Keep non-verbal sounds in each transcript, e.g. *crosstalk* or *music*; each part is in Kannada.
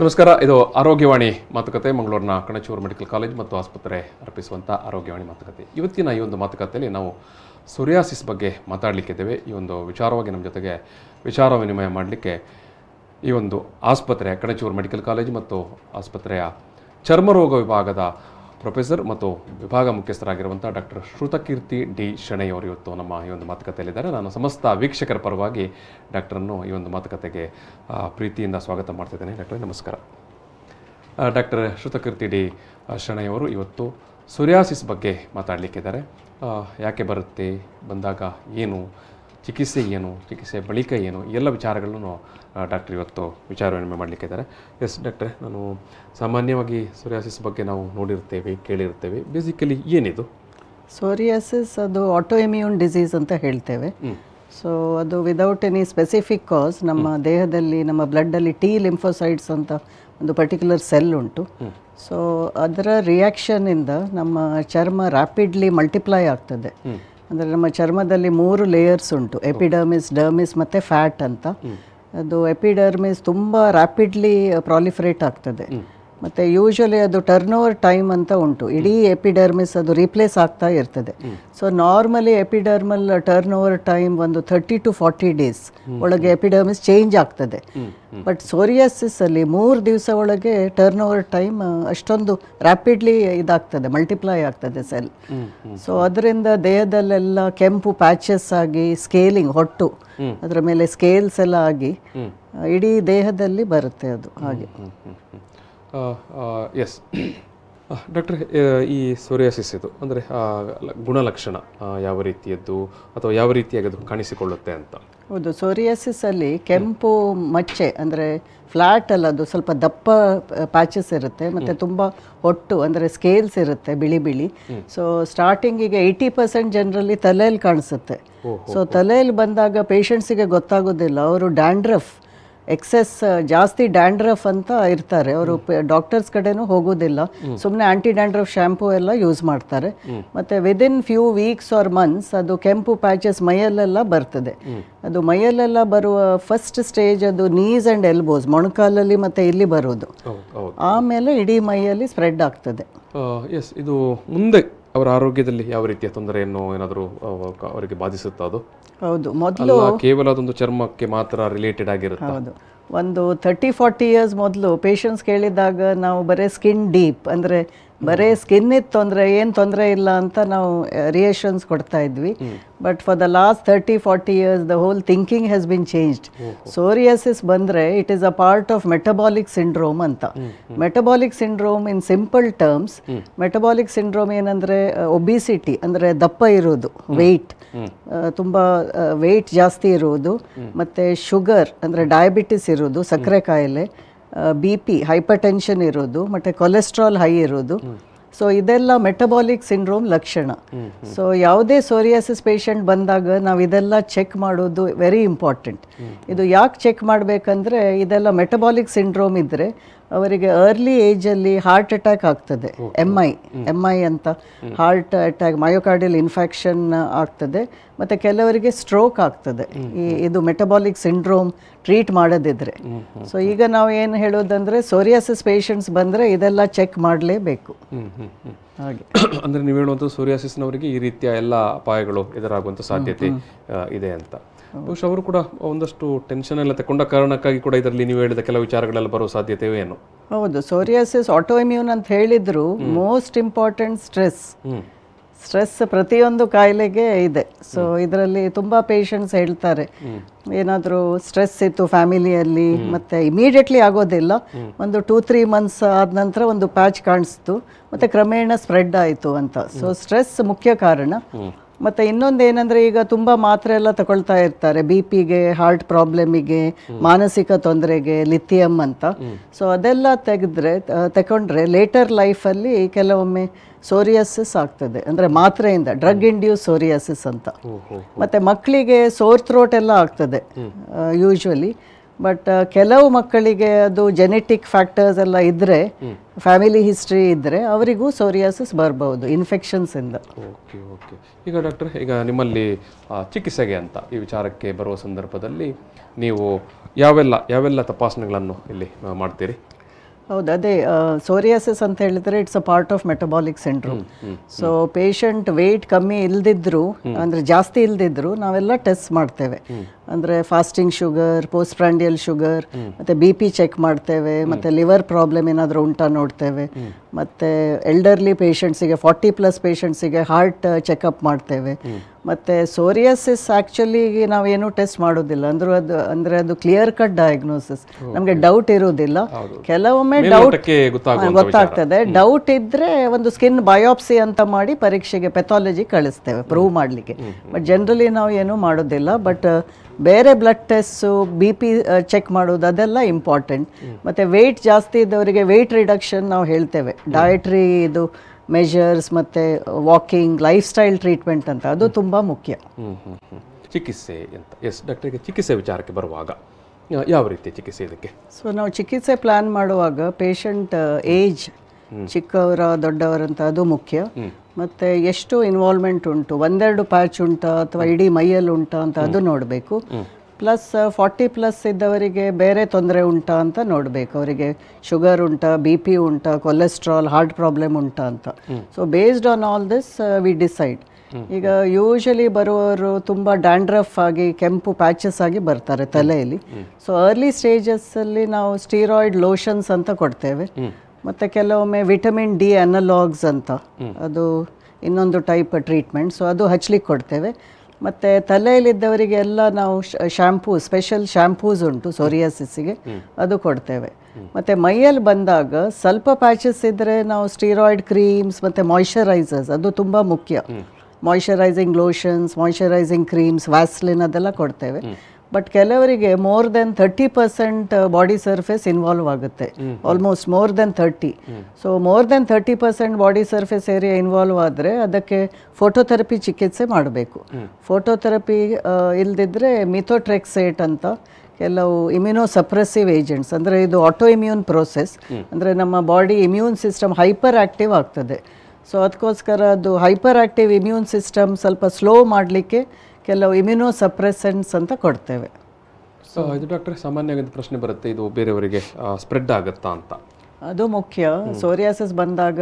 ನಮಸ್ಕಾರ ಇದು ಆರೋಗ್ಯವಾಣಿ ಮಾತುಕತೆ ಮಂಗಳೂರಿನ ಕಣಚೂರು ಮೆಡಿಕಲ್ ಕಾಲೇಜ್ ಮತ್ತು ಆಸ್ಪತ್ರೆ ಅರ್ಪಿಸುವಂಥ ಆರೋಗ್ಯವಾಣಿ ಮಾತುಕತೆ ಇವತ್ತಿನ ಈ ಒಂದು ಮಾತುಕತೆಯಲ್ಲಿ ನಾವು ಸೂರ್ಯಾಸಿಸ್ ಬಗ್ಗೆ ಮಾತಾಡಲಿಕ್ಕಿದ್ದೇವೆ ಈ ಒಂದು ವಿಚಾರವಾಗಿ ನಮ್ಮ ಜೊತೆಗೆ ವಿಚಾರ ವಿನಿಮಯ ಮಾಡಲಿಕ್ಕೆ ಈ ಒಂದು ಆಸ್ಪತ್ರೆ ಕಣಚೂರು ಮೆಡಿಕಲ್ ಕಾಲೇಜ್ ಮತ್ತು ಆಸ್ಪತ್ರೆಯ ಚರ್ಮರೋಗ ವಿಭಾಗದ ಪ್ರೊಫೆಸರ್ ಮತ್ತು ವಿಭಾಗ ಮುಖ್ಯಸ್ಥರಾಗಿರುವಂಥ ಡಾಕ್ಟರ್ ಶ್ರುತಕೀರ್ತಿ ಡಿ ಶೆಣೆಯವರು ಇವತ್ತು ನಮ್ಮ ಈ ಒಂದು ಮಾತುಕತೆಯಲ್ಲಿದ್ದಾರೆ ನಾನು ಸಮಸ್ತ ವೀಕ್ಷಕರ ಪರವಾಗಿ ಡಾಕ್ಟರನ್ನು ಈ ಒಂದು ಮಾತುಕತೆಗೆ ಪ್ರೀತಿಯಿಂದ ಸ್ವಾಗತ ಮಾಡ್ತಿದ್ದೇನೆ ಡಾಕ್ಟರ್ ನಮಸ್ಕಾರ ಡಾಕ್ಟರ್ ಶ್ರುತಕೀರ್ತಿ ಡಿ ಶೆಣೆಯವರು ಇವತ್ತು ಸೂರ್ಯಾಸಿಸ್ ಬಗ್ಗೆ ಮಾತಾಡಲಿಕ್ಕಿದ್ದಾರೆ ಯಾಕೆ ಬರುತ್ತೆ ಬಂದಾಗ ಏನು ಚಿಕಿತ್ಸೆ ಏನು ಚಿಕಿತ್ಸೆ ಬಳಿಕ ಏನು ಎಲ್ಲ ವಿಚಾರಗಳನ್ನು ಡಾಕ್ಟ್ರ್ ಇವತ್ತು ವಿಚಾರ ವಿನಿಮಯ ಇದ್ದಾರೆ ಎಸ್ ಡಾಕ್ಟ್ರೆ ನಾನು ಸಾಮಾನ್ಯವಾಗಿ ಸೋರಿಯಾಸಿಸ್ ಬಗ್ಗೆ ನಾವು ನೋಡಿರ್ತೇವೆ ಕೇಳಿರ್ತೇವೆ ಬೇಸಿಕಲಿ ಏನಿದು ಸೋರಿಯಾಸಿಸ್ ಅದು ಆಟೋ ಡಿಸೀಸ್ ಅಂತ ಹೇಳ್ತೇವೆ ಸೊ ಅದು ವಿದೌಟ್ ಎನಿ ಸ್ಪೆಸಿಫಿಕ್ ಕಾಸ್ ನಮ್ಮ ದೇಹದಲ್ಲಿ ನಮ್ಮ ಬ್ಲಡ್ಡಲ್ಲಿ ಟಿ ಲಿಂಫೋಸೈಡ್ಸ್ ಅಂತ ಒಂದು ಪರ್ಟಿಕ್ಯುಲರ್ ಸೆಲ್ ಉಂಟು ಸೊ ಅದರ ರಿಯಾಕ್ಷನ್ನಿಂದ ನಮ್ಮ ಚರ್ಮ ರ್ಯಾಪಿಡ್ಲಿ ಮಲ್ಟಿಪ್ಲೈ ಆಗ್ತದೆ ಅಂದರೆ ನಮ್ಮ ಚರ್ಮದಲ್ಲಿ ಮೂರು ಲೇಯರ್ಸ್ ಉಂಟು ಎಪಿಡರ್ಮಿಸ್ ಡರ್ಮಿಸ್ ಮತ್ತು ಫ್ಯಾಟ್ ಅಂತ ಅದು ಎಪಿಡರ್ಮಿಸ್ ತುಂಬ ರ್ಯಾಪಿಡ್ಲಿ ಪ್ರಾಲಿಫರೇಟ್ ಆಗ್ತದೆ ಮತ್ತೆ ಯೂಶ್ವಲಿ ಅದು ಟರ್ನ್ ಓವರ್ ಟೈಮ್ ಅಂತ ಉಂಟು ಇಡೀ ಎಪಿಡರ್ಮಿಸ್ ಅದು ರೀಪ್ಲೇಸ್ ಆಗ್ತಾ ಇರ್ತದೆ so normally epidermal turn over time ಒಂದು ಥರ್ಟಿ ಟು ಫಾರ್ಟಿ ಡೇಸ್ ಒಳಗೆ ಎಪಿಡರ್ಮಿಸ್ ಚೇಂಜ್ ಆಗ್ತದೆ ಬಟ್ ಅಲ್ಲಿ ಮೂರು ದಿವಸ ಒಳಗೆ ಟರ್ನ್ ಓವರ್ ಟೈಮ್ ಅಷ್ಟೊಂದು ರ್ಯಾಪಿಡ್ಲಿ ಇದಾಗ್ತದೆ ಮಲ್ಟಿಪ್ಲೈ ಆಗ್ತದೆ ಸೆಲ್ ಸೊ ಅದರಿಂದ ದೇಹದಲ್ಲೆಲ್ಲ ಕೆಂಪು ಪ್ಯಾಚಸ್ ಆಗಿ ಸ್ಕೇಲಿಂಗ್ ಹೊಟ್ಟು ಅದರ ಮೇಲೆ ಸ್ಕೇಲ್ಸ್ ಎಲ್ಲ ಆಗಿ ಇಡೀ ದೇಹದಲ್ಲಿ ಬರುತ್ತೆ ಅದು ಹಾಗೆ ಎಸ್ ಡಾಕ್ಟರ್ *coughs* ಈ ಸೋರಿಯಾಸಿಸ್ ಇದು ಅಂದರೆ ಗುಣಲಕ್ಷಣ ಯಾವ ರೀತಿಯದ್ದು ಅಥವಾ ಯಾವ ರೀತಿಯಾಗಿ ಅದು ಕಾಣಿಸಿಕೊಳ್ಳುತ್ತೆ ಅಂತ ಹೌದು ಸೋರಿಯಾಸಿಸಲ್ಲಿ ಕೆಂಪು ಮಚ್ಚೆ ಅಂದರೆ ಫ್ಲಾಟ್ ಅಲ್ಲ ಅದು ಸ್ವಲ್ಪ ದಪ್ಪ ಪ್ಯಾಚಸ್ ಇರುತ್ತೆ ಮತ್ತು ತುಂಬ ಒಟ್ಟು ಅಂದರೆ ಸ್ಕೇಲ್ಸ್ ಇರುತ್ತೆ ಬಿಳಿ ಬಿಳಿ ಸೊ ಸ್ಟಾರ್ಟಿಂಗಿಗೆ ಏಯ್ಟಿ ಪರ್ಸೆಂಟ್ ಜನರಲ್ಲಿ ತಲೆಯಲ್ಲಿ ಕಾಣಿಸುತ್ತೆ ಸೊ ತಲೆಯಲ್ಲಿ ಬಂದಾಗ ಪೇಷಂಟ್ಸಿಗೆ ಗೊತ್ತಾಗೋದಿಲ್ಲ ಅವರು ಡ್ಯಾಂಡ್ರಫ್ ಎಕ್ಸೆಸ್ ಜಾಸ್ತಿ ಡ್ಯಾಂಡ್ರಫ್ ಅಂತ ಇರ್ತಾರೆ ಅವರು ಡಾಕ್ಟರ್ಸ್ ಕಡೆನೂ ಹೋಗೋದಿಲ್ಲ ಸುಮ್ಮನೆ ಆಂಟಿ ಡ್ಯಾಂಡ್ರಫ್ ಶ್ಯಾಂಪು ಎಲ್ಲ ಯೂಸ್ ಮಾಡ್ತಾರೆ ಮತ್ತೆ within few weeks or months ಅದು ಕೆಂಪು ಪ್ಯಾಚಸ್ ಮೈಯಲ್ಲೆಲ್ಲ ಬರ್ತದೆ ಅದು ಮೈಯಲ್ಲೆಲ್ಲ ಬರುವ ಫಸ್ಟ್ ಸ್ಟೇಜ್ ಅದು ನೀಸ್ ಆ್ಯಂಡ್ ಎಲ್ಬೋಸ್ ಮೊಣಕಾಲಲ್ಲಿ ಮತ್ತೆ ಇಲ್ಲಿ ಬರೋದು ಆಮೇಲೆ ಇಡೀ ಮೈಯಲ್ಲಿ ಸ್ಪ್ರೆಡ್ ಆಗ್ತದೆ ಇದು ಮುಂದೆ ಅವರ ಆರೋಗ್ಯದಲ್ಲಿ ಯಾವ ರೀತಿಯ ತೊಂದರೆಯನ್ನು ಏನಾದರೂ ಅವರಿಗೆ ಬಾಧಿಸುತ್ತಾ ಅದು ಹೌದು ಮೊದಲು ಕೇವಲ ಅದೊಂದು ಚರ್ಮಕ್ಕೆ ಮಾತ್ರ ರಿಲೇಟೆಡ್ ಆಗಿರುತ್ತೆ ಹೌದು ಒಂದು ತರ್ಟಿ ಫಾರ್ಟಿ ಇಯರ್ಸ್ ಮೊದಲು ಪೇಷಂಟ್ಸ್ ಕೇಳಿದಾಗ ನಾವು ಬರೀ ಸ್ಕಿನ್ ಡೀಪ್ ಅಂದರೆ ಬರೀ ಸ್ಕಿನ್ ಇತ್ತು ತೊಂದರೆ ಏನು ತೊಂದರೆ ಇಲ್ಲ ಅಂತ ನಾವು ರಿಯೇಷನ್ಸ್ ಕೊಡ್ತಾ ಇದ್ವಿ but for the last thirty forty years the whole thinking has been changed psoriasis ಬಂದರೆ it is a part of metabolic syndrome ಅಂತ metabolic syndrome in simple terms metabolic syndrome ಏನಂದರೆ ಒಬಿಸಿಟಿ ಅಂದರೆ ದಪ್ಪ ಇರೋದು ವೆಯ್ಟ್ ತುಂಬ ವೆಯ್ಟ್ ಜಾಸ್ತಿ ಇರುವುದು ಮತ್ತು ಶುಗರ್ ಅಂದರೆ ಡಯಾಬಿಟಿಸ್ ಇರೋದು ಸಕ್ಕರೆ ಕಾಯಿಲೆ ಬಿ ಪಿ ಹೈಪರ್ ಟೆನ್ಷನ್ ಇರೋದು ಮತ್ತು ಕೊಲೆಸ್ಟ್ರಾಲ್ ಹೈ ಇರೋದು ಸೊ ಇದೆಲ್ಲ ಮೆಟಬಾಲಿಕ್ ಸಿಂಡ್ರೋಮ್ ಲಕ್ಷಣ ಸೊ ಯಾವುದೇ ಸೋರಿಯಾಸಿಸ್ ಪೇಷಂಟ್ ಬಂದಾಗ ನಾವು ಇದೆಲ್ಲ ಚೆಕ್ ಮಾಡೋದು ವೆರಿ ಇಂಪಾರ್ಟೆಂಟ್ ಇದು ಯಾಕೆ ಚೆಕ್ ಮಾಡಬೇಕಂದ್ರೆ ಇದೆಲ್ಲ ಮೆಟಬಾಲಿಕ್ ಸಿಂಡ್ರೋಮ್ ಇದ್ದರೆ ಅವರಿಗೆ ಅರ್ಲಿ ಏಜಲ್ಲಿ ಹಾರ್ಟ್ ಅಟ್ಯಾಕ್ ಆಗ್ತದೆ ಎಮ್ ಐ ಎಮ್ ಐ ಅಂತ ಹಾರ್ಟ್ ಅಟ್ಯಾಕ್ ಮಯೋಕಾರ್ಡಿಯಲ್ ಇನ್ಫೆಕ್ಷನ್ ಆಗ್ತದೆ ಮತ್ತು ಕೆಲವರಿಗೆ ಸ್ಟ್ರೋಕ್ ಆಗ್ತದೆ ಈ ಇದು ಮೆಟಬಾಲಿಕ್ ಸಿಂಡ್ರೋಮ್ ಟ್ರೀಟ್ ಮಾಡೋದಿದ್ರೆ ಸೊ ಈಗ ನಾವು ಏನು ಹೇಳೋದಂದ್ರೆ ಸೋರಿಯಾಸಿಸ್ ಪೇಷಂಟ್ಸ್ ಬಂದರೆ ಇದೆಲ್ಲ ಚೆಕ್ ಮಾಡಲೇಬೇಕು ಹಾಗೆ *coughs* ಅಂದರೆ ನೀವು ಹೇಳುವಂಥ ಸೋರಿಯಾಸಿಸ್ನವರಿಗೆ ಈ ರೀತಿಯ ಎಲ್ಲ ಅಪಾಯಗಳು ಎದುರಾಗುವಂಥ ಸಾಧ್ಯತೆ ಇದೆ ಅಂತ ಬಹುಶಃ ಅವರು ಕೂಡ ಒಂದಷ್ಟು ಟೆನ್ಷನ್ ಎಲ್ಲ ತಗೊಂಡ ಕಾರಣಕ್ಕಾಗಿ ಕೂಡ ಇದರಲ್ಲಿ ನೀವು ಹೇಳಿದ ಕೆಲವು ವಿಚಾರಗಳೆಲ್ಲ ಬರೋ ಸಾಧ್ಯತೆ ಏನು ಹೌದು ಸೋರಿಯಾಸಿಸ್ ಆಟೋಇಮ್ಯೂನ್ ಅಂತ ಹೇಳಿದ್ರು ಮೋಸ್ಟ್ ಇಂಪಾರ್ಟೆಂಟ್ ಸ್ಟ್ರೆಸ್ ಸ್ಟ್ರೆಸ್ ಪ್ರತಿಯೊಂದು ಕಾಯಿಲೆಗೆ ಇದೆ ಸೊ ಇದರಲ್ಲಿ ತುಂಬಾ ಪೇಷಂಟ್ಸ್ ಹೇಳ್ತಾರೆ ಏನಾದರೂ ಸ್ಟ್ರೆಸ್ ಇತ್ತು ಫ್ಯಾಮಿಲಿಯಲ್ಲಿ ಮತ್ತೆ ಇಮಿಡಿಯೇಟ್ಲಿ ಆಗೋದಿಲ್ಲ ಒಂದು ಟೂ ತ್ರೀ ಮಂತ್ಸ್ ಆದ ನಂತರ ಒಂದು ಪ್ಯಾಚ್ ಕಾಣಿಸ್ತು ಮತ್ತೆ ಕ್ರಮೇಣ ಸ್ಪ್ರೆಡ್ ಆಯಿತು ಅಂತ ಸೊ ಸ್ಟ್ರೆಸ್ ಮುಖ್ಯ ಕಾರಣ ಮತ್ತೆ ಇನ್ನೊಂದು ಏನಂದರೆ ಈಗ ತುಂಬ ಮಾತ್ರೆ ಎಲ್ಲ ತಗೊಳ್ತಾ ಇರ್ತಾರೆ ಬಿ ಪಿಗೆ ಹಾರ್ಟ್ ಪ್ರಾಬ್ಲಮಿಗೆ ಮಾನಸಿಕ ತೊಂದರೆಗೆ ಲಿಥಿಯಂ ಅಂತ ಸೊ ಅದೆಲ್ಲ ತೆಗೆದ್ರೆ ತಗೊಂಡ್ರೆ ಲೇಟರ್ ಲೈಫಲ್ಲಿ ಕೆಲವೊಮ್ಮೆ ಸೋರಿಯಾಸಿಸ್ ಆಗ್ತದೆ ಅಂದರೆ ಮಾತ್ರೆಯಿಂದ ಡ್ರಗ್ ಇಂಡ್ಯೂಸ್ ಸೋರಿಯಾಸಿಸ್ ಅಂತ ಮತ್ತೆ ಮಕ್ಕಳಿಗೆ ಸೋರ್ ಥ್ರೋಟ್ ಎಲ್ಲ ಆಗ್ತದೆ ಯೂಶ್ವಲಿ ಬಟ್ uh, ಕೆಲವು ಮಕ್ಕಳಿಗೆ ಅದು ಜೆನೆಟಿಕ್ ಫ್ಯಾಕ್ಟರ್ಸ್ ಎಲ್ಲ ಇದ್ರೆ ಫ್ಯಾಮಿಲಿ ಹಿಸ್ಟ್ರಿ ಇದ್ರೆ ಅವರಿಗೂ ಸೋರಿಯಾಸಿಸ್ ಬರಬಹುದು ಇಂದ ಓಕೆ ಓಕೆ ಈಗ ಡಾಕ್ಟರ್ ಈಗ ನಿಮ್ಮಲ್ಲಿ ಚಿಕಿತ್ಸೆಗೆ ಅಂತ ಈ ವಿಚಾರಕ್ಕೆ ಬರುವ ಸಂದರ್ಭದಲ್ಲಿ ನೀವು ಯಾವೆಲ್ಲ ಯಾವೆಲ್ಲ ತಪಾಸಣೆಗಳನ್ನು ಇಲ್ಲಿ ಮಾಡ್ತೀರಿ ಹೌದು ಅದೇ ಸೋರಿಯಾಸಿಸ್ ಅಂತ ಹೇಳಿದ್ರೆ it's a part of metabolic syndrome so patient weight ಕಮ್ಮಿ ಇಲ್ದಿದ್ರು ಅಂದ್ರೆ ಜಾಸ್ತಿ ಇಲ್ದಿದ್ರು ನಾವೆಲ್ಲ ಟೆಸ್ಟ್ ಮಾಡ್ತೇವೆ ಅಂದರೆ fasting sugar post prandial sugar ಮತ್ತು ಬಿ ಪಿ ಚೆಕ್ ಮಾಡ್ತೇವೆ ಮತ್ತು ಲಿವರ್ ಪ್ರಾಬ್ಲಮ್ ಏನಾದರೂ ಉಂಟಾ ನೋಡ್ತೇವೆ ಮತ್ತು ಎಲ್ಡರ್ಲಿ ಪೇಷಂಟ್ಸಿಗೆ ಫಾರ್ಟಿ ಪ್ಲಸ್ ಪೇಷಂಟ್ಸಿಗೆ ಹಾರ್ಟ್ ಚೆಕಪ್ ಮಾಡ್ತೇವೆ ಮತ್ತು ಸೋರಿಯಸಿಸ್ ಆ್ಯಕ್ಚುಲಿ ನಾವೇನು ಟೆಸ್ಟ್ ಮಾಡೋದಿಲ್ಲ ಅಂದರೂ ಅದು ಅಂದರೆ ಅದು ಕ್ಲಿಯರ್ ಕಟ್ ಡಯಾಗ್ನೋಸಿಸ್ ನಮಗೆ ಡೌಟ್ ಇರೋದಿಲ್ಲ ಕೆಲವೊಮ್ಮೆ ಡೌಟ್ ಗೊತ್ತಾಗ್ತದೆ ಡೌಟ್ ಇದ್ದರೆ ಒಂದು ಸ್ಕಿನ್ ಬಯೋಪ್ಸಿ ಅಂತ ಮಾಡಿ ಪರೀಕ್ಷೆಗೆ ಪೆಥಾಲಜಿ ಕಳಿಸ್ತೇವೆ ಪ್ರೂವ್ ಮಾಡಲಿಕ್ಕೆ ಬಟ್ ಜನರಲಿ ನಾವು ಏನೂ ಮಾಡೋದಿಲ್ಲ ಬಟ್ ಬೇರೆ blood test B P check ಮಾಡೋದು ಅದೆಲ್ಲ ಇಂಪಾರ್ಟೆಂಟ್ ಮತ್ತು ವೆಯ್ಟ್ ಜಾಸ್ತಿ ಇದ್ದವರಿಗೆ ವೆಯ್ಟ್ ರಿಡಕ್ಷನ್ ನಾವು ಹೇಳ್ತೇವೆ ಡಯಟ್ರಿ ಇದು ಮೆಷರ್ಸ್ ಮತ್ತು ವಾಕಿಂಗ್ ಲೈಫ್ ಸ್ಟೈಲ್ ಟ್ರೀಟ್ಮೆಂಟ್ ಅಂತ ಅದು ತುಂಬ ಮುಖ್ಯ ಚಿಕಿತ್ಸೆ ಅಂತ ಎಸ್ ಡಾಕ್ಟ್ರಿಗೆ ಚಿಕಿತ್ಸೆ ವಿಚಾರಕ್ಕೆ ಬರುವಾಗ ಯಾವ ರೀತಿ ಚಿಕಿತ್ಸೆ ಇದಕ್ಕೆ ಸೊ ನಾವು ಚಿಕಿತ್ಸೆ ಪ್ಲ್ಯಾನ್ ಮಾಡುವಾಗ ಪೇಷಂಟ್ ಏಜ್ ಚಿಕ್ಕವರ ದೊಡ್ಡವರಂತ ಅದು ಮುಖ್ಯ ಮತ್ತೆ ಎಷ್ಟು ಇನ್ವಾಲ್ವ್ಮೆಂಟ್ ಉಂಟು ಒಂದೆರಡು ಪ್ಯಾಚ್ ಉಂಟಾ ಅಥವಾ ಇಡೀ ಮೈಯಲ್ಲಿ ಉಂಟಾ ಅಂತ ಅದು ನೋಡಬೇಕು ಪ್ಲಸ್ ಫಾರ್ಟಿ ಪ್ಲಸ್ ಇದ್ದವರಿಗೆ ಬೇರೆ ತೊಂದರೆ ಉಂಟಾ ಅಂತ ನೋಡಬೇಕು ಅವರಿಗೆ ಶುಗರ್ ಉಂಟಾ ಬಿ ಪಿ ಉಂಟಾ ಕೊಲೆಸ್ಟ್ರಾಲ್ ಹಾರ್ಟ್ ಪ್ರಾಬ್ಲಮ್ ಉಂಟಾ ಅಂತ so based on all this we decide ಈಗ ಯೂಶಲಿ ಬರುವವರು ತುಂಬ ಡ್ಯಾಂಡ್ರಫ್ ಆಗಿ ಕೆಂಪು ಪ್ಯಾಚಸ್ ಆಗಿ ಬರ್ತಾರೆ ತಲೆಯಲ್ಲಿ ಸೊ ಅರ್ಲಿ ಅಲ್ಲಿ ನಾವು ಸ್ಟೀರಾಯ್ಡ್ ಲೋಷನ್ಸ್ ಅಂತ ಕೊಡ್ತೇವೆ ಮತ್ತು ಕೆಲವೊಮ್ಮೆ ವಿಟಮಿನ್ ಡಿ ಅನಲಾಗ್ಸ್ ಅಂತ ಅದು ಇನ್ನೊಂದು ಟೈಪ್ ಟ್ರೀಟ್ಮೆಂಟ್ ಸೊ ಅದು ಹಚ್ಚಲಿಕ್ಕೆ ಕೊಡ್ತೇವೆ ಮತ್ತು ಎಲ್ಲ ನಾವು ಶ್ಯಾಂಪೂ ಸ್ಪೆಷಲ್ ಶ್ಯಾಂಪೂಸ್ ಉಂಟು ಸೋರಿಯಾಸಿಸ್ಸಿಗೆ ಅದು ಕೊಡ್ತೇವೆ ಮತ್ತು ಮೈಯಲ್ಲಿ ಬಂದಾಗ ಸ್ವಲ್ಪ ಪ್ಯಾಚಸ್ ಇದ್ದರೆ ನಾವು ಸ್ಟೀರಾಯ್ಡ್ ಕ್ರೀಮ್ಸ್ ಮತ್ತು ಮಾಯ್ಚರೈಸರ್ಸ್ ಅದು ತುಂಬ ಮುಖ್ಯ moisturising lotions moisturising creams Vaseline ಅದೆಲ್ಲ ಕೊಡ್ತೇವೆ ಬಟ್ ಕೆಲವರಿಗೆ more than thirty percent body surface involve ಆಗುತ್ತೆ almost more than thirty so more than thirty percent body surface area involve ಆದರೆ ಅದಕ್ಕೆ ಫೋಟೋಥೆರಪಿ ಚಿಕಿತ್ಸೆ ಮಾಡಬೇಕು ಫೋಟೋಥೆರಪಿ ಇಲ್ದಿದ್ರೆ ಮಿಥೋಟ್ರೆಕ್ಸೇಟ್ ಅಂತ ಕೆಲವು ಇಮ್ಯುನೋ ಸಪ್ರೆಸಿವ್ ಏಜೆಂಟ್ಸ್ ಅಂದರೆ ಇದು ಆಟೋ ಇಮ್ಯೂನ್ ಪ್ರೋಸೆಸ್ ಅಂದರೆ ನಮ್ಮ body immune system hyper active ಆಗ್ತದೆ ಸೊ ಅದಕ್ಕೋಸ್ಕರ ಅದು ಹೈಪರ್ ಆಕ್ಟಿವ್ ಇಮ್ಯೂನ್ ಸಿಸ್ಟಮ್ ಸ್ವಲ್ಪ ಸ್ಲೋ ಮಾಡಲಿಕ್ಕೆ ಕೆಲವು ಇಮ್ಯುನೋ ಸಪ್ರೆಸೆಂಟ್ಸ್ ಅಂತ ಕೊಡ್ತೇವೆ ಸೊ ಇದು ಡಾಕ್ಟರ್ ಸಾಮಾನ್ಯವಾಗಿ ಪ್ರಶ್ನೆ ಬರುತ್ತೆ ಇದು ಬೇರೆಯವರಿಗೆ ಸ್ಪ್ರೆಡ್ ಆಗುತ್ತಾ ಅಂತ ಅದು ಮುಖ್ಯ ಸೋರಿಯಾಸಿಸ್ ಬಂದಾಗ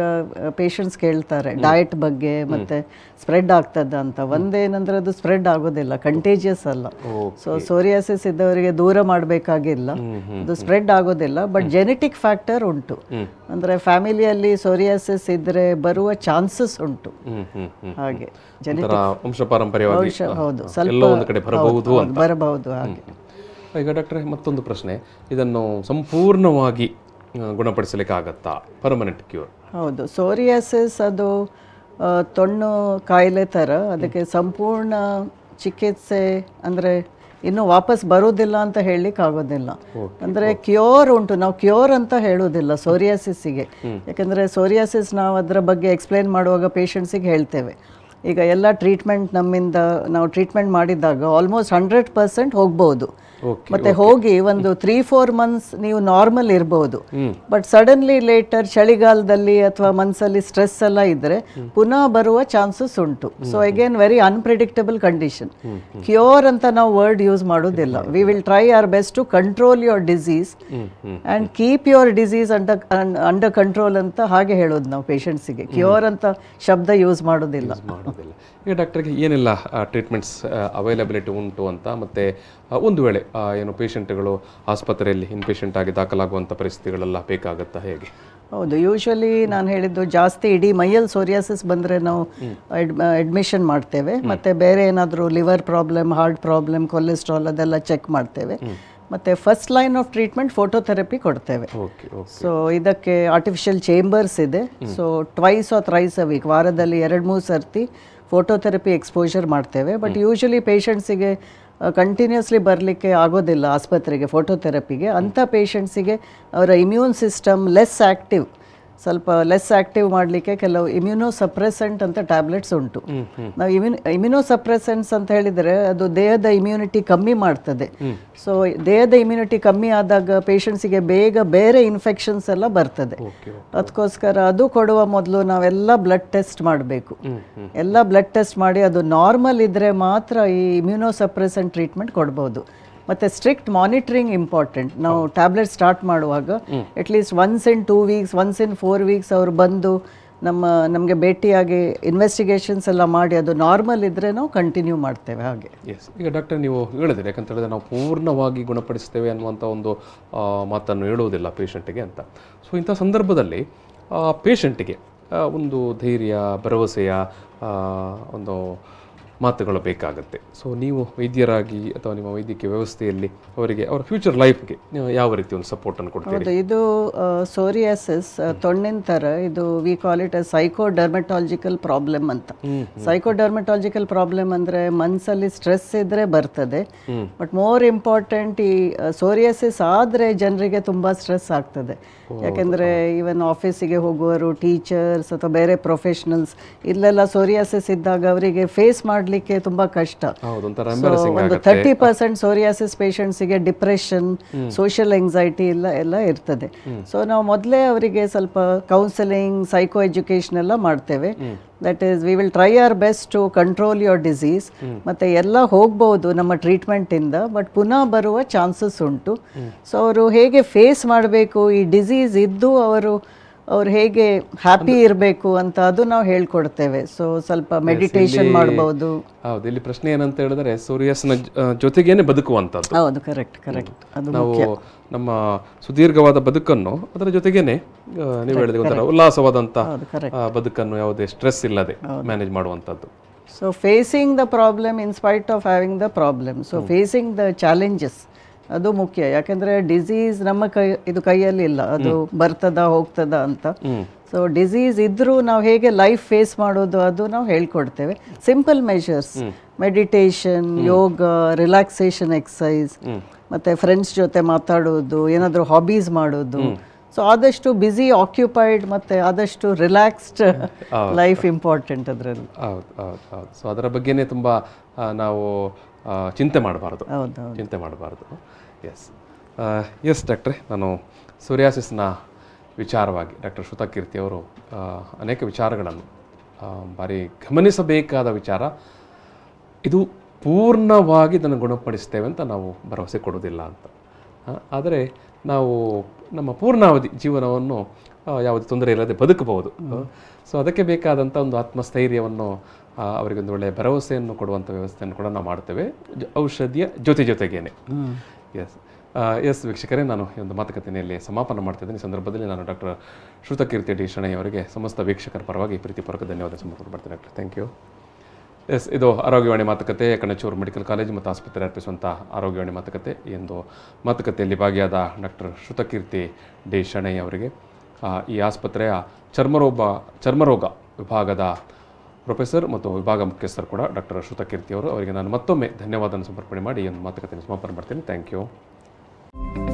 ಪೇಷಂಟ್ಸ್ ಕೇಳ್ತಾರೆ ಡಯಟ್ ಬಗ್ಗೆ ಮತ್ತೆ ಸ್ಪ್ರೆಡ್ ಆಗ್ತದ ಅಂತ ಒಂದೇನಂದ್ರೆ ಅದು ಸ್ಪ್ರೆಡ್ ಆಗೋದಿಲ್ಲ ಕಂಟೇಜಿಯಸ್ ಅಲ್ಲ ಸೊ ಸೋರಿಯಾಸಿಸ್ ಇದ್ದವರಿಗೆ ದೂರ ಮಾಡಬೇಕಾಗಿಲ್ಲ ಅದು ಸ್ಪ್ರೆಡ್ ಆಗೋದಿಲ್ಲ ಬಟ್ ಜೆನೆಟಿಕ್ ಫ್ಯಾಕ್ಟರ್ ಉಂಟು ಅಂದ್ರೆ ಫ್ಯಾಮಿಲಿಯಲ್ಲಿ ಸೋರಿಯಾಸಿಸ್ ಇದ್ರೆ ಬರುವ ಚಾನ್ಸಸ್ ಉಂಟು ಹಾಗೆ ಹೌದು ಸ್ವಲ್ಪ ಬರಬಹುದು ಹಾಗೆ ಈಗ ಡಾಕ್ಟ್ರೆ ಮತ್ತೊಂದು ಪ್ರಶ್ನೆ ಇದನ್ನು ಸಂಪೂರ್ಣವಾಗಿ ಗುಣಪಡಿಸಲಿಕ್ಕೆ ಆಗತ್ತಾ ಪರ್ಮನೆಂಟ್ ಕ್ಯೂರ್ ಹೌದು ಸೋರಿಯಾಸಿಸ್ ಅದು ತೊಣ್ಣು ಕಾಯಿಲೆ ಥರ ಅದಕ್ಕೆ ಸಂಪೂರ್ಣ ಚಿಕಿತ್ಸೆ ಅಂದರೆ ಇನ್ನು ವಾಪಸ್ ಬರೋದಿಲ್ಲ ಅಂತ ಹೇಳಲಿಕ್ಕೆ ಆಗೋದಿಲ್ಲ ಅಂದರೆ ಕ್ಯೂರ್ ಉಂಟು ನಾವು ಕ್ಯೂರ್ ಅಂತ ಹೇಳೋದಿಲ್ಲ ಸೋರಿಯಾಸಿಸ್ಸಿಗೆ ಯಾಕೆಂದರೆ ಸೋರಿಯಾಸಿಸ್ ನಾವು ಅದರ ಬಗ್ಗೆ ಎಕ್ಸ್ಪ್ಲೈನ್ ಮಾಡುವಾಗ ಪೇಷಂಟ್ಸಿಗೆ ಹೇಳ್ತೇವೆ ಈಗ ಎಲ್ಲ ಟ್ರೀಟ್ಮೆಂಟ್ ನಮ್ಮಿಂದ ನಾವು ಟ್ರೀಟ್ಮೆಂಟ್ ಮಾಡಿದಾಗ ಆಲ್ಮೋಸ್ಟ್ ಹಂಡ್ರೆಡ್ ಪರ್ಸೆಂಟ್ ಹೋಗ್ಬೋದು ಮತ್ತೆ ಹೋಗಿ ಒಂದು ತ್ರೀ ಫೋರ್ ಮಂತ್ಸ್ ನೀವು ನಾರ್ಮಲ್ ಇರಬಹುದು ಬಟ್ ಸಡನ್ಲಿ ಲೇಟರ್ ಚಳಿಗಾಲದಲ್ಲಿ ಅಥವಾ ಮನಸ್ಸಲ್ಲಿ ಸ್ಟ್ರೆಸ್ ಎಲ್ಲ ಇದ್ರೆ ಪುನಃ ಬರುವ ಚಾನ್ಸಸ್ ಉಂಟು so again very unpredictable condition cure ಅಂತ ನಾವು ವರ್ಡ್ ಯೂಸ್ ಮಾಡೋದಿಲ್ಲ we will try our best to control your disease and keep your disease under under control ಅಂತ ಹಾಗೆ ಹೇಳೋದು ನಾವು ಪೇಷಂಟ್ಸ್ಗೆ ಕ್ಯೂರ್ ಅಂತ ಶಬ್ದ ಯೂಸ್ ಮಾಡೋದಿಲ್ಲ ಡಾಕ್ಟರ್ಗೆ ಏನೆಲ್ಲ ಟ್ರೀಟ್ಮೆಂಟ್ಸ್ ಅವೈಲಬಿಲಿಟಿ ಉಂಟು ಅಂತ ಮತ್ತೆ ಒಂದು ವೇಳೆ ಏನು ಪೇಷಂಟ್ಗಳು ಆಸ್ಪತ್ರೆಯಲ್ಲಿ ಇನ್ಪೇಷಂಟ್ ಆಗಿ ದಾಖಲಾಗುವಂಥ ಪರಿಸ್ಥಿತಿಗಳೆಲ್ಲ ಬೇಕಾಗುತ್ತಾ ಹೇಗೆ ಹೌದು ಯೂಶ್ವಲಿ ನಾನು ಹೇಳಿದ್ದು ಜಾಸ್ತಿ ಇಡೀ ಮೈಯಲ್ ಸೋರಿಯಾಸಿಸ್ ಬಂದರೆ ನಾವು ಅಡ್ಮಿಷನ್ ಮಾಡ್ತೇವೆ ಮತ್ತು ಬೇರೆ ಏನಾದರೂ liver problem heart problem cholesterol ಅದೆಲ್ಲ ಚೆಕ್ ಮಾಡ್ತೇವೆ ಮತ್ತು first line of treatment phototherapy ಕೊಡ್ತೇವೆ ಸೊ ಇದಕ್ಕೆ ಆರ್ಟಿಫಿಷಿಯಲ್ ಚೇಂಬರ್ಸ್ ಇದೆ so twice or thrice a week ವಾರದಲ್ಲಿ ಎರಡು ಮೂರು ಸರ್ತಿ ಫೋಟೋಥೆರಪಿ ಎಕ್ಸ್ಪೋಜರ್ ಮಾಡ್ತೇವೆ ಬಟ್ ಯೂಶ್ವಲಿ ಪೇಷಂಟ್ಸಿಗೆ ಕಂಟಿನ್ಯೂಸ್ಲಿ ಬರಲಿಕ್ಕೆ ಆಗೋದಿಲ್ಲ ಆಸ್ಪತ್ರೆಗೆ ಫೋಟೋಥೆರಪಿಗೆ ಅಂಥ ಪೇಷಂಟ್ಸಿಗೆ ಅವರ ಇಮ್ಯೂನ್ ಸಿಸ್ಟಮ್ ಲೆಸ್ ಆ್ಯಕ್ಟಿವ್ ಸ್ವಲ್ಪ ಲೆಸ್ ಆಕ್ಟಿವ್ ಮಾಡಲಿಕ್ಕೆ ಕೆಲವು ಇಮ್ಯುನೋ ಸಪ್ರೆಸೆಂಟ್ ಅಂತ ಟ್ಯಾಬ್ಲೆಟ್ಸ್ ಉಂಟು ನಾವು ಇಮ್ಯು ಇಮ್ಯುನೋ ಸಪ್ರೆಸೆಂಟ್ಸ್ ಅಂತ ಹೇಳಿದರೆ ಅದು ದೇಹದ ಇಮ್ಯುನಿಟಿ ಕಮ್ಮಿ ಮಾಡ್ತದೆ ಸೊ ದೇಹದ ಇಮ್ಯುನಿಟಿ ಕಮ್ಮಿ ಆದಾಗ ಪೇಷಂಟ್ಸಿಗೆ ಬೇಗ ಬೇರೆ ಇನ್ಫೆಕ್ಷನ್ಸ್ ಎಲ್ಲ ಬರ್ತದೆ ಅದಕ್ಕೋಸ್ಕರ ಅದು ಕೊಡುವ ಮೊದಲು ನಾವೆಲ್ಲ ಬ್ಲಡ್ ಟೆಸ್ಟ್ ಮಾಡಬೇಕು ಎಲ್ಲ ಬ್ಲಡ್ ಟೆಸ್ಟ್ ಮಾಡಿ ಅದು ನಾರ್ಮಲ್ ಇದ್ದರೆ ಮಾತ್ರ ಈ ಇಮ್ಯುನೋ ಸಪ್ರೆಸೆಂಟ್ ಟ್ರೀಟ್ಮೆಂಟ್ ಕೊಡ್ಬೋದು ಮತ್ತು ಸ್ಟ್ರಿಕ್ಟ್ ಮಾನಿಟ್ರಿಂಗ್ ಇಂಪಾರ್ಟೆಂಟ್ ನಾವು ಟ್ಯಾಬ್ಲೆಟ್ ಸ್ಟಾರ್ಟ್ ಮಾಡುವಾಗ at least once in two weeks once in four weeks ಅವ್ರು ಬಂದು ನಮ್ಮ ನಮಗೆ ಭೇಟಿಯಾಗಿ ಇನ್ವೆಸ್ಟಿಗೇಷನ್ಸ್ ಎಲ್ಲ ಮಾಡಿ ಅದು ನಾರ್ಮಲ್ ಇದ್ದರೆ ನಾವು ಕಂಟಿನ್ಯೂ ಮಾಡ್ತೇವೆ ಹಾಗೆ ಎಸ್ ಈಗ ಡಾಕ್ಟರ್ ನೀವು ಹೇಳಿದ್ರೆ ಯಾಕಂತ ಹೇಳಿದ್ರೆ ನಾವು ಪೂರ್ಣವಾಗಿ ಗುಣಪಡಿಸ್ತೇವೆ ಅನ್ನುವಂಥ ಒಂದು ಮಾತನ್ನು ಹೇಳುವುದಿಲ್ಲ ಪೇಷಂಟಿಗೆ ಅಂತ ಸೊ ಇಂಥ ಸಂದರ್ಭದಲ್ಲಿ ಪೇಷಂಟಿಗೆ ಒಂದು ಧೈರ್ಯ ಭರವಸೆಯ ಒಂದು ಮಾತುಗಳು ಬೇಕಾಗುತ್ತೆ ಸೊ ನೀವು ವೈದ್ಯರಾಗಿ ಅಥವಾ ನಿಮ್ಮ ವೈದ್ಯಕೀಯ ವ್ಯವಸ್ಥೆಯಲ್ಲಿ ಅವರಿಗೆ ಅವರ ಫ್ಯೂಚರ್ ಲೈಫ್ಗೆ ಯಾವ ರೀತಿ ಒಂದು ಅನ್ನು ಕೊಡ್ತೀರಿ ಇದು ಸೋರಿಯಾಸಿಸ್ ತೊಣ್ಣಿನ ಥರ ಇದು we call it a psychodermatological problem ಅಂತ ಸೈಕೋ ಡರ್ಮಟಾಲಜಿಕಲ್ ಪ್ರಾಬ್ಲಮ್ ಅಂದರೆ ಮನಸ್ಸಲ್ಲಿ ಸ್ಟ್ರೆಸ್ ಇದ್ದರೆ ಬರ್ತದೆ ಬಟ್ ಮೋರ್ ಇಂಪಾರ್ಟೆಂಟ್ ಈ ಸೋರಿಯಾಸಿಸ್ ಆದರೆ ಜನರಿಗೆ ತುಂಬ ಸ್ಟ್ರೆಸ್ ಆಗ್ತದೆ ಯಾಕೆಂದರೆ ಈವನ್ ಆಫೀಸಿಗೆ ಹೋಗುವವರು ಟೀಚರ್ಸ್ ಅಥವಾ ಬೇರೆ ಪ್ರೊಫೆಷನಲ್ಸ್ ಇಲ್ಲೆಲ್ಲ ಸೋರಿಯಾಸಿಸ್ ಇದ್ದಾಗ ಅವರಿಗೆ ಫೇಸ್ ಮಾಡಿ ಮಾಡಲಿಕ್ಕೆ ತುಂಬ ಕಷ್ಟ ಒಂದು ತರ್ಟಿ ಪರ್ಸೆಂಟ್ ಸೋರಿಯಾಸಿಸ್ ಪೇಷಂಟ್ಸಿಗೆ ಡಿಪ್ರೆಷನ್ ಸೋಷಿಯಲ್ ಎಂಗ್ಸೈಟಿ ಎಲ್ಲ ಎಲ್ಲ ಇರ್ತದೆ ಸೊ ನಾವು ಮೊದಲೇ ಅವರಿಗೆ ಸ್ವಲ್ಪ ಕೌನ್ಸೆಲಿಂಗ್ ಸೈಕೋ ಎಜುಕೇಷನ್ ಎಲ್ಲ ಮಾಡ್ತೇವೆ that is we will try our best to control your disease ಮತ್ತೆ ಎಲ್ಲ ಹೋಗ್ಬೋದು ನಮ್ಮ ಟ್ರೀಟ್ಮೆಂಟ್ ಇಂದ ಬಟ್ ಪುನಃ ಬರುವ ಚಾನ್ಸಸ್ ಉಂಟು ಸೊ ಅವರು ಹೇಗೆ ಫೇಸ್ ಮಾಡಬೇಕು ಈ ಡಿಸೀಸ್ ಇದ್ದು ಅವರು ಅವ್ರು ಹೇಗೆ ಹ್ಯಾಪಿ ಇರಬೇಕು ಅಂತ ಅದು ನಾವು ಹೇಳ್ಕೊಡ್ತೇವೆ ಸೊ ಸ್ವಲ್ಪ ಮೆಡಿಟೇಷನ್ ಮಾಡಬಹುದು ಹೌದು ಇಲ್ಲಿ ಪ್ರಶ್ನೆ ಏನಂತ ಹೇಳಿದ್ರೆ ಸೂರ್ಯಾಸನ ಜೊತೆಗೇನೆ ಬದುಕುವಂಥದ್ದು ಹೌದು ಕರೆಕ್ಟ್ ಕರೆಕ್ಟ್ ಅದು ನಾವು ನಮ್ಮ ಸುದೀರ್ಘವಾದ ಬದುಕನ್ನು ಅದರ ಜೊತೆಗೇನೆ ನೀವು ಹೇಳಿದ ಒಂಥರ ಉಲ್ಲಾಸವಾದಂಥ ಬದುಕನ್ನು ಯಾವುದೇ ಸ್ಟ್ರೆಸ್ ಇಲ್ಲದೆ ಮ್ಯಾನೇಜ್ ಮಾಡುವಂಥದ್ದು so facing the problem in spite of having the problem so facing the challenges ಅದು ಮುಖ್ಯ ಯಾಕೆಂದ್ರೆ ಡಿಸೀಸ್ ನಮ್ಮ ಕೈ ಇದು ಕೈಯಲ್ಲಿ ಇಲ್ಲ ಅದು ಬರ್ತದ ಹೋಗ್ತದ ಅಂತ ಸೊ ಡಿಸೀಸ್ ಇದ್ರೂ ನಾವು ಹೇಗೆ ಲೈಫ್ ಫೇಸ್ ಮಾಡೋದು ಅದು ನಾವು ಹೇಳ್ಕೊಡ್ತೇವೆ simple measures meditation yoga relaxation exercise ಮತ್ತೆ ಫ್ರೆಂಡ್ಸ್ ಜೊತೆ ಮಾತಾಡೋದು ಏನಾದರೂ ಹಾಬೀಸ್ ಮಾಡೋದು ಸೊ ಆದಷ್ಟು ಬಿಸಿ ಆಕ್ಯುಪೈಡ್ ಮತ್ತೆ ಆದಷ್ಟು ರಿಲ್ಯಾಕ್ಸ್ಡ್ ಲೈಫ್ ಇಂಪಾರ್ಟೆಂಟ್ ಅದರಲ್ಲಿ ಹೌದು ಹೌದು ಹೌದು ಸೊ ಅದರ ಬಗ್ಗೆನೇ ತುಂಬ ನಾವು ಚಿಂತೆ ಮಾಡಬಾರ್ದು ಚಿಂತೆ ಮಾಡಬಾರ್ದು ಎಸ್ ಎಸ್ ಡಾಕ್ಟ್ರೆ ನಾನು ಸೂರ್ಯಾಸಿಸ್ನ ವಿಚಾರವಾಗಿ ಡಾಕ್ಟರ್ ಶ್ರುತಕೀರ್ತಿ ಅವರು ಅನೇಕ ವಿಚಾರಗಳನ್ನು ಭಾರಿ ಗಮನಿಸಬೇಕಾದ ವಿಚಾರ ಇದು ಪೂರ್ಣವಾಗಿ ಇದನ್ನು ಗುಣಪಡಿಸ್ತೇವೆ ಅಂತ ನಾವು ಭರವಸೆ ಕೊಡೋದಿಲ್ಲ ಅಂತ ಆದರೆ ನಾವು ನಮ್ಮ ಪೂರ್ಣಾವಧಿ ಜೀವನವನ್ನು ಯಾವುದೇ ತೊಂದರೆ ಇಲ್ಲದೆ ಬದುಕಬಹುದು ಸೊ ಅದಕ್ಕೆ ಬೇಕಾದಂಥ ಒಂದು ಆತ್ಮಸ್ಥೈರ್ಯವನ್ನು ಅವರಿಗೊಂದು ಒಳ್ಳೆಯ ಭರವಸೆಯನ್ನು ಕೊಡುವಂಥ ವ್ಯವಸ್ಥೆಯನ್ನು ಕೂಡ ನಾವು ಮಾಡ್ತೇವೆ ಔಷಧಿಯ ಜೊತೆ ಜೊತೆಗೇನೆ ಎಸ್ ಎಸ್ ವೀಕ್ಷಕರೇ ನಾನು ಈ ಒಂದು ಮಾತುಕತೆಯಲ್ಲಿ ಸಮಾಪನ ಮಾಡ್ತಿದ್ದೇನೆ ಈ ಸಂದರ್ಭದಲ್ಲಿ ನಾನು ಡಾಕ್ಟರ್ ಶ್ರುತಕೀರ್ತಿ ಡಿ ಅವರಿಗೆ ಸಮಸ್ತ ವೀಕ್ಷಕರ ಪರವಾಗಿ ಪ್ರೀತಿಪೂರ್ವಕ ಧನ್ಯವಾದ ಸಮರ್ಪಣೆ ಮಾಡ್ತೀನಿ ಡಾಕ್ಟರ್ ಥ್ಯಾಂಕ್ ಯು ಎಸ್ ಇದು ಆರೋಗ್ಯವಾಣಿ ಮಾತುಕತೆ ಕಣಚೂರು ಮೆಡಿಕಲ್ ಕಾಲೇಜ್ ಮತ್ತು ಆಸ್ಪತ್ರೆ ಅರ್ಪಿಸುವಂಥ ಆರೋಗ್ಯವಾಣಿ ಮಾತುಕತೆ ಎಂದು ಮಾತುಕತೆಯಲ್ಲಿ ಭಾಗಿಯಾದ ಡಾಕ್ಟರ್ ಶ್ರುತಕೀರ್ತಿ ಡಿ ಶಣೈ ಅವರಿಗೆ ಈ ಆಸ್ಪತ್ರೆಯ ಚರ್ಮರೋಗ ಚರ್ಮರೋಗ ವಿಭಾಗದ ಪ್ರೊಫೆಸರ್ ಮತ್ತು ವಿಭಾಗ ಮುಖ್ಯಸ್ಥರು ಕೂಡ ಡಾಕ್ಟರ್ ಅಶ್ವತ ಅವರು ಅವರಿಗೆ ನಾನು ಮತ್ತೊಮ್ಮೆ ಧನ್ಯವಾದವನ್ನು ಸಮರ್ಪಣೆ ಮಾಡಿ ಒಂದು ಮಾತುಕತೆಯನ್ನು ಸಮರ್ಪಣೆ ಮಾಡ್ತೀನಿ ಥ್ಯಾಂಕ್ ಯು